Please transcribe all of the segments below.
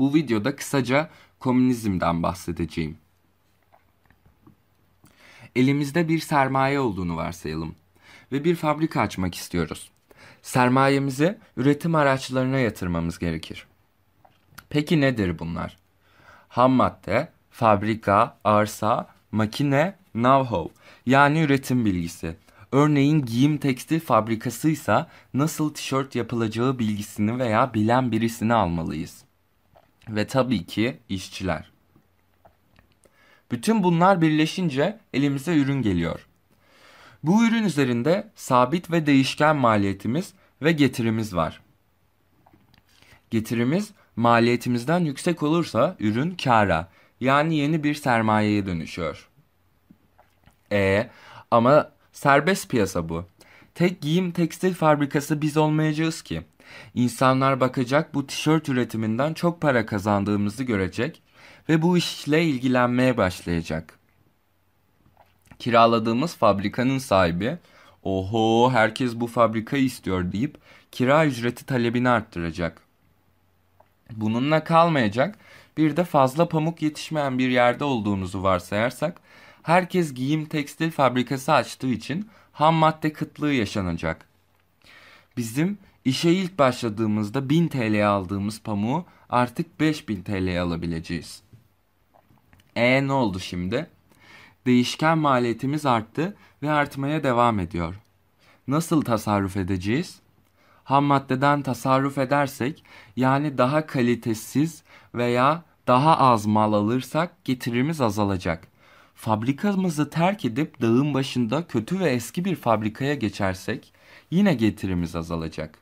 Bu videoda kısaca komünizmden bahsedeceğim. Elimizde bir sermaye olduğunu varsayalım ve bir fabrika açmak istiyoruz. Sermayemizi üretim araçlarına yatırmamız gerekir. Peki nedir bunlar? Ham madde, fabrika, arsa, makine, know-how yani üretim bilgisi. Örneğin giyim tekstil fabrikasıysa nasıl tişört yapılacağı bilgisini veya bilen birisini almalıyız ve tabii ki işçiler. Bütün bunlar birleşince elimize ürün geliyor. Bu ürün üzerinde sabit ve değişken maliyetimiz ve getirimiz var. Getirimiz maliyetimizden yüksek olursa ürün kara, yani yeni bir sermayeye dönüşüyor. E ama serbest piyasa bu. Tek giyim tekstil fabrikası biz olmayacağız ki. İnsanlar bakacak bu tişört üretiminden çok para kazandığımızı görecek ve bu işle ilgilenmeye başlayacak. Kiraladığımız fabrikanın sahibi, oho herkes bu fabrikayı istiyor deyip kira ücreti talebini arttıracak. Bununla kalmayacak, bir de fazla pamuk yetişmeyen bir yerde olduğumuzu varsayarsak, herkes giyim tekstil fabrikası açtığı için ham madde kıtlığı yaşanacak. Bizim İşe ilk başladığımızda 1000 TL aldığımız pamuğu artık 5000 TL alabileceğiz. E ne oldu şimdi? Değişken maliyetimiz arttı ve artmaya devam ediyor. Nasıl tasarruf edeceğiz? Ham maddeden tasarruf edersek yani daha kalitesiz veya daha az mal alırsak getirimiz azalacak. Fabrikamızı terk edip dağın başında kötü ve eski bir fabrikaya geçersek yine getirimiz azalacak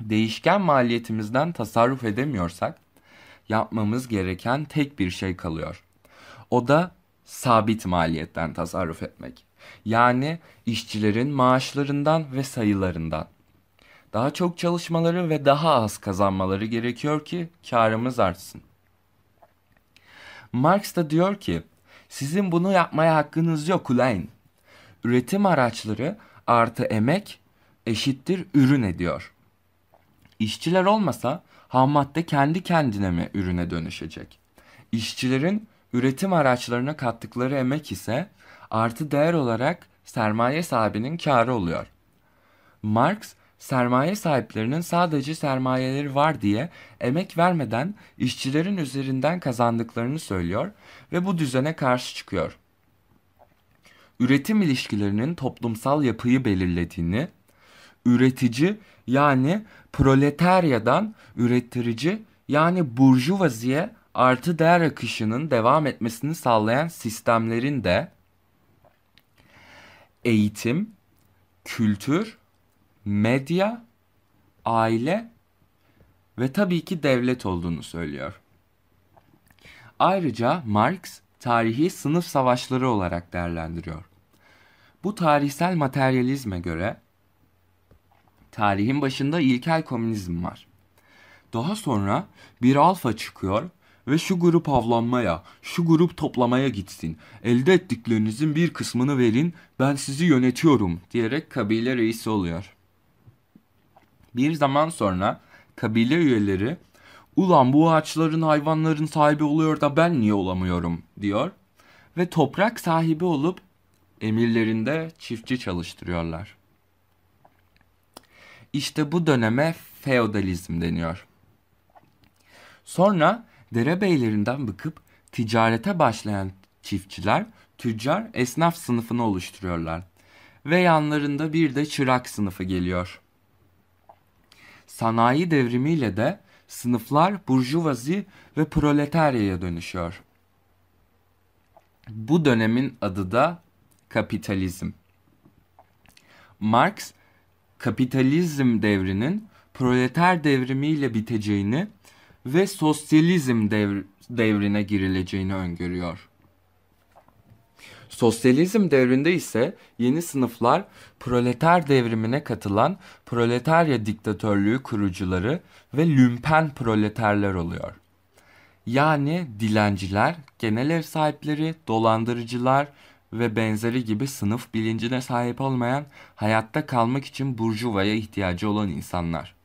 değişken maliyetimizden tasarruf edemiyorsak yapmamız gereken tek bir şey kalıyor. O da sabit maliyetten tasarruf etmek. Yani işçilerin maaşlarından ve sayılarından. Daha çok çalışmaları ve daha az kazanmaları gerekiyor ki karımız artsın. Marx da diyor ki, sizin bunu yapmaya hakkınız yok ulan. Üretim araçları artı emek eşittir ürün ediyor.'' İşçiler olmasa ham madde kendi kendine mi ürüne dönüşecek? İşçilerin üretim araçlarına kattıkları emek ise artı değer olarak sermaye sahibinin karı oluyor. Marx sermaye sahiplerinin sadece sermayeleri var diye emek vermeden işçilerin üzerinden kazandıklarını söylüyor ve bu düzene karşı çıkıyor. Üretim ilişkilerinin toplumsal yapıyı belirlediğini üretici yani proletaryadan üretirici yani burjuvaziye artı değer akışının devam etmesini sağlayan sistemlerin de eğitim, kültür, medya, aile ve tabii ki devlet olduğunu söylüyor. Ayrıca Marx tarihi sınıf savaşları olarak değerlendiriyor. Bu tarihsel materyalizme göre Tarihin başında ilkel komünizm var. Daha sonra bir alfa çıkıyor ve şu grup avlanmaya, şu grup toplamaya gitsin. Elde ettiklerinizin bir kısmını verin, ben sizi yönetiyorum diyerek kabile reisi oluyor. Bir zaman sonra kabile üyeleri ulan bu ağaçların hayvanların sahibi oluyor da ben niye olamıyorum diyor ve toprak sahibi olup emirlerinde çiftçi çalıştırıyorlar. İşte bu döneme feodalizm deniyor. Sonra derebeylerinden bıkıp ticarete başlayan çiftçiler tüccar esnaf sınıfını oluşturuyorlar ve yanlarında bir de çırak sınıfı geliyor. Sanayi devrimiyle de sınıflar burjuvazi ve proletaryaya dönüşüyor. Bu dönemin adı da kapitalizm. Marx kapitalizm devrinin proleter devrimiyle biteceğini ve sosyalizm devr devrine girileceğini öngörüyor. Sosyalizm devrinde ise yeni sınıflar proleter devrimine katılan proletarya diktatörlüğü kurucuları ve lümpen proleterler oluyor. Yani dilenciler, genel ev sahipleri, dolandırıcılar ve benzeri gibi sınıf bilincine sahip olmayan, hayatta kalmak için burjuvaya ihtiyacı olan insanlar.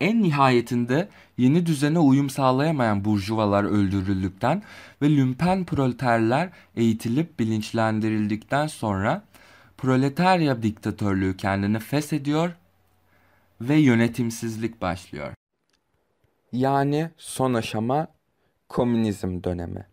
En nihayetinde yeni düzene uyum sağlayamayan burjuvalar öldürüldükten ve lümpen proleterler eğitilip bilinçlendirildikten sonra proletarya diktatörlüğü kendini feshediyor ve yönetimsizlik başlıyor. Yani son aşama komünizm dönemi.